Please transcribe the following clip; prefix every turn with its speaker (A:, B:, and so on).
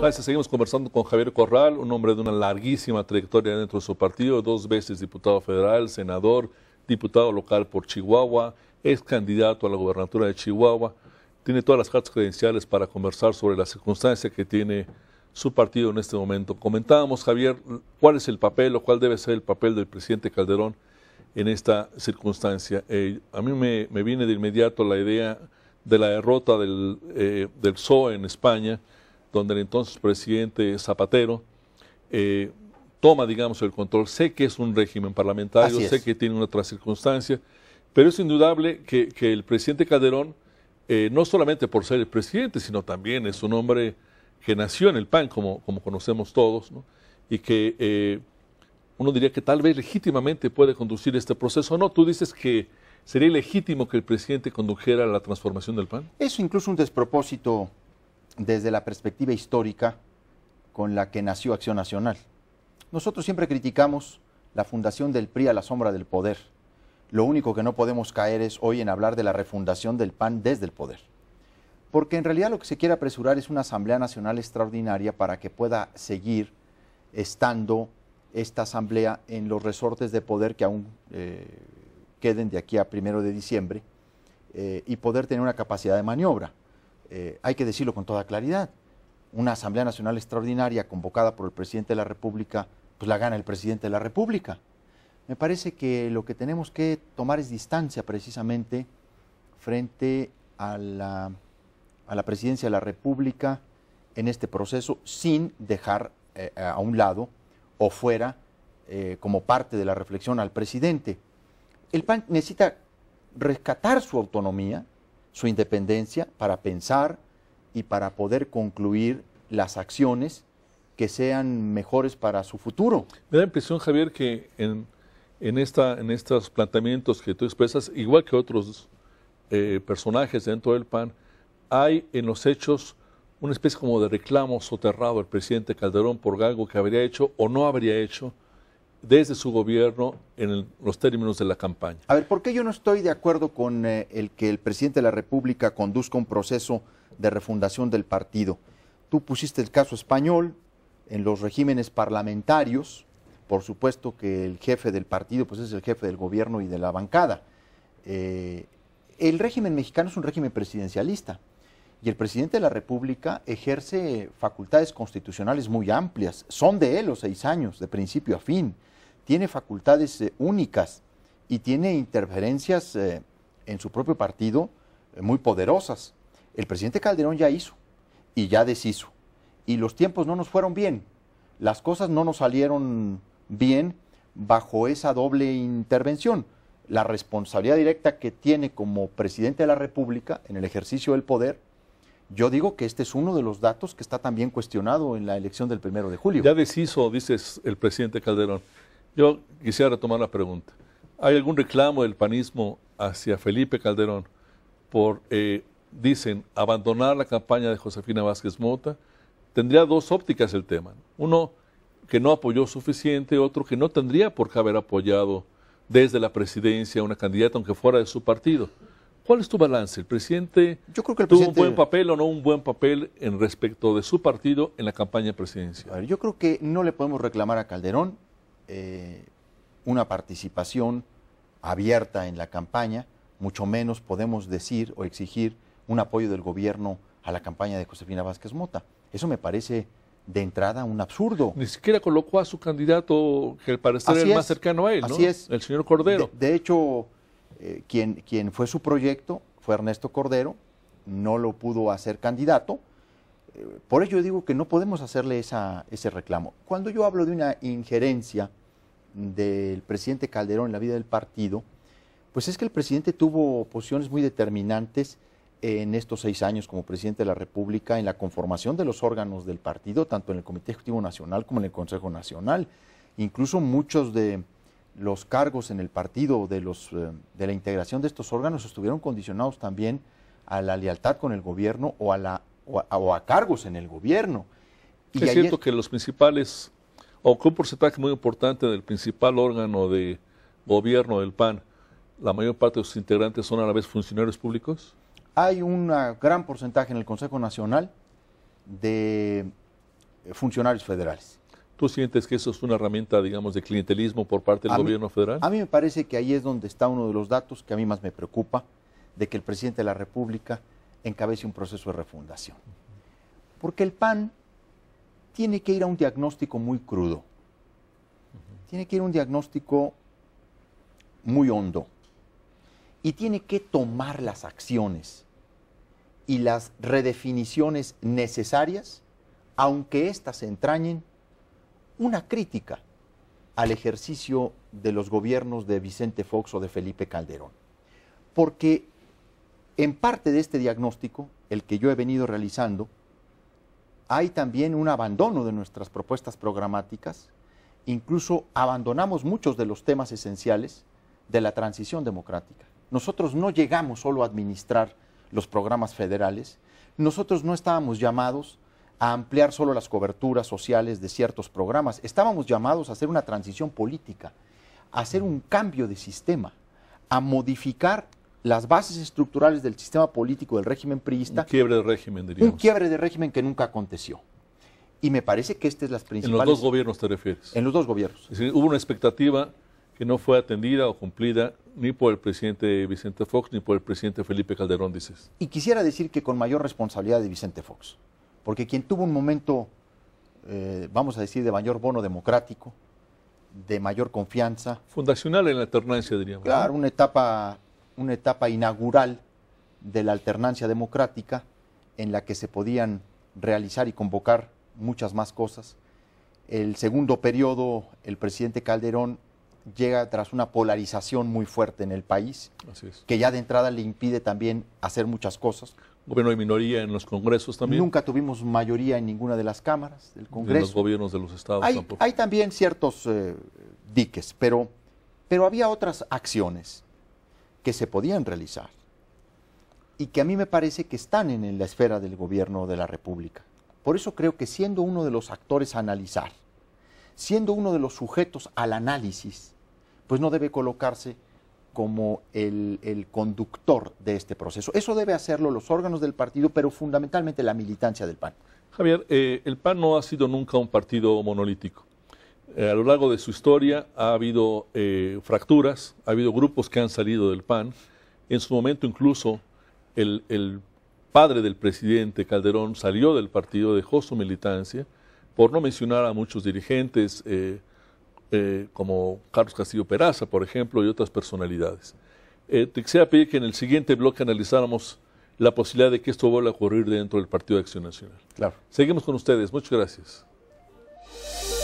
A: Gracias. Seguimos conversando con Javier Corral, un hombre de una larguísima trayectoria dentro de su partido, dos veces diputado federal, senador, diputado local por Chihuahua, es candidato a la gobernatura de Chihuahua. Tiene todas las cartas credenciales para conversar sobre la circunstancia que tiene su partido en este momento. Comentábamos, Javier, cuál es el papel o cuál debe ser el papel del presidente Calderón en esta circunstancia. Eh, a mí me, viene de inmediato la idea de la derrota del, eh, del PSOE en España, donde el entonces presidente Zapatero eh, toma, digamos, el control. Sé que es un régimen parlamentario, sé que tiene otra circunstancia, pero es indudable que, el presidente Calderón, eh, no solamente por ser el presidente, sino también es un hombre que nació en el PAN, como, conocemos todos, y que eh, uno diría que tal vez legítimamente puede conducir este proceso. No, tú dices que sería legítimo que el presidente condujera la transformación del PAN.
B: Eso incluso un despropósito desde la perspectiva histórica con la que nació Acción Nacional. Nosotros siempre criticamos la fundación del PRI a la sombra del poder. Lo único que no podemos caer es hoy en hablar de la refundación del PAN desde el poder. Porque en realidad lo que se quiere apresurar es una Asamblea Nacional extraordinaria para que pueda seguir estando esta Asamblea en los resortes de poder que aún eh, queden de aquí a primero de diciembre eh, y poder tener una capacidad de maniobra. Eh, hay que decirlo con toda claridad, una Asamblea Nacional Extraordinaria convocada por el presidente de la República, pues la gana el presidente de la República. Me parece que lo que tenemos que tomar es distancia precisamente frente a la, a la presidencia de la República en este proceso sin dejar eh, a un lado o fuera eh, como parte de la reflexión al presidente. El PAN necesita rescatar su autonomía, su independencia para pensar y para poder concluir las acciones que sean mejores para su futuro.
A: Me da la impresión, Javier, que en, en, esta, en estos planteamientos que tú expresas, igual que otros eh, personajes dentro del PAN, hay en los hechos una especie como de reclamo soterrado al presidente Calderón por algo que habría hecho o no habría hecho desde su gobierno en los términos de la campaña.
B: A ver, ¿por qué yo no estoy de acuerdo con eh, el que el presidente de la República conduzca un proceso de refundación del partido? Tú pusiste el caso español en los regímenes parlamentarios, por supuesto que el jefe del partido pues es el jefe del gobierno y de la bancada. Eh, el régimen mexicano es un régimen presidencialista y el presidente de la República ejerce facultades constitucionales muy amplias. Son de él los seis años, de principio a fin. Tiene facultades eh, únicas y tiene interferencias eh, en su propio partido eh, muy poderosas. El presidente Calderón ya hizo y ya deshizo. Y los tiempos no nos fueron bien. Las cosas no nos salieron bien bajo esa doble intervención. La responsabilidad directa que tiene como presidente de la República en el ejercicio del poder yo digo que este es uno de los datos que está también cuestionado en la elección del primero de julio.
A: Ya deshizo, dices el presidente Calderón. Yo quisiera retomar la pregunta. ¿Hay algún reclamo del panismo hacia Felipe Calderón por, eh, dicen, abandonar la campaña de Josefina Vázquez Mota? Tendría dos ópticas el tema. Uno que no apoyó suficiente, otro que no tendría por qué haber apoyado desde la presidencia a una candidata, aunque fuera de su partido. ¿Cuál es tu balance? ¿El presidente
B: Yo creo que tuvo un buen
A: papel o no un buen papel en respecto de su partido en la campaña presidencial?
B: A yo creo que no le podemos reclamar a Calderón eh, una participación abierta en la campaña, mucho menos podemos decir o exigir un apoyo del gobierno a la campaña de Josefina Vázquez Mota. Eso me parece de entrada un absurdo. Ni
A: siquiera colocó a su candidato, que al parecer el más cercano a él, ¿no? Así es.
B: El señor Cordero. de hecho eh, quien, fue su proyecto fue Ernesto Cordero, no lo pudo hacer candidato. Eh, por ello digo que no podemos hacerle ese reclamo. Cuando yo hablo de una injerencia del presidente Calderón en la vida del partido, pues es que el presidente tuvo posiciones muy determinantes en estos seis años como presidente de la República en la conformación de los órganos del partido, tanto en el Comité Ejecutivo Nacional como en el Consejo Nacional. Incluso muchos de, los cargos en el partido de, los, eh, de la integración de estos órganos estuvieron condicionados también a la lealtad con el gobierno o a, la, o cargos en el gobierno. Y es cierto que
A: los principales, o que un porcentaje muy importante del principal órgano de gobierno del PAN, la mayor parte de sus integrantes son a la vez funcionarios públicos.
B: Hay un gran porcentaje en el Consejo Nacional de funcionarios federales.
A: ¿Tú sientes que eso es una herramienta, digamos, de clientelismo por parte del gobierno federal?
B: A mí me parece que ahí es donde está uno de los datos que a mí más me preocupa, de que el presidente de la República encabece un proceso de refundación. Porque el PAN tiene que ir a un diagnóstico muy crudo, tiene que ir a un diagnóstico muy hondo y tiene que tomar las acciones y las redefiniciones necesarias, aunque éstas entrañen una crítica al ejercicio de los gobiernos de Vicente Fox o de Felipe Calderón. Porque en parte de este diagnóstico, el que yo he venido realizando, hay también un abandono de nuestras propuestas programáticas, incluso abandonamos muchos de los temas esenciales de la transición democrática. Nosotros no llegamos solo a administrar los programas federales, nosotros no estábamos llamados a ampliar solo las coberturas sociales de ciertos programas. Estábamos llamados a hacer una transición política, a hacer un cambio de sistema, a modificar las bases estructurales del sistema político del régimen priista. Un quiebre de
A: régimen, Un
B: quiebre de régimen que nunca aconteció. Y me parece que esta es las principales... En los dos gobiernos te refieres.
A: En los dos gobiernos. hubo una expectativa que no fue atendida o cumplida ni por el presidente Vicente Fox ni por el presidente Felipe Calderón, dices.
B: Y quisiera decir que con mayor responsabilidad de Vicente Fox. Porque quien tuvo un momento, eh, vamos a decir, de mayor bono democrático, de mayor confianza.
A: Fundacional en la alternancia, diríamos. Claro,
B: una etapa, una etapa inaugural de la alternancia democrática en la que se podían realizar y convocar muchas más cosas. El segundo periodo, el presidente Calderón llega tras una polarización muy fuerte en el país, que ya de entrada le impide también hacer muchas cosas. Gobierno de minoría en los congresos también. Nunca tuvimos mayoría en ninguna de las cámaras del Congreso. En los gobiernos de los estados hay, tampoco. Hay también ciertos eh, diques, pero, pero había otras acciones que se podían realizar y que a mí me parece que están en la esfera del gobierno de la República. Por eso creo que siendo uno de los actores a analizar, siendo uno de los sujetos al análisis, pues no debe colocarse como el, conductor de este proceso. Eso debe hacerlo los órganos del partido, pero fundamentalmente la militancia del PAN.
A: Javier, eh, el PAN no ha sido nunca un partido monolítico. Eh, a lo largo de su historia ha habido eh, fracturas, ha habido grupos que han salido del PAN. En su momento incluso el, padre del presidente Calderón salió del partido, dejó su militancia, por no mencionar a muchos dirigentes, eh, como Carlos Castillo Peraza, por ejemplo, y otras personalidades. Eh, te quisiera pedir que en el siguiente bloque analizáramos la posibilidad de que esto vuelva a ocurrir dentro del Partido de Acción Nacional. Claro. Seguimos con ustedes. Muchas gracias.